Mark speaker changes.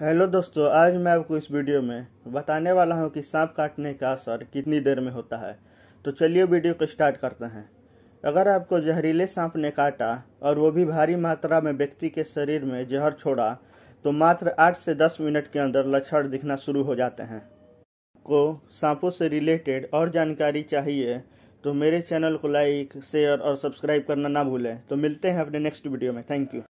Speaker 1: hello दोस्तों आज मैं आपको इस वीडियो में बताने वाला हूं कि सांप काटने का असर कितनी देर में होता है तो चलिए वीडियो को स्टार्ट करते हैं अगर आपको जहरीले सांप ने काटा और वो भी भारी मात्रा में व्यक्ति के शरीर में जहर छोड़ा तो मात्र आठ से दस मिनट के अंदर लक्षण दिखना शुरू हो जाते हैं को सांपों से रिलेटेड और जानकारी चाहिए तो मेरे चैनल को लाइक शेयर और सब्सक्राइब करना ना भूलें तो मिलते हैं अपने नेक्स्ट वीडियो में थैंक यू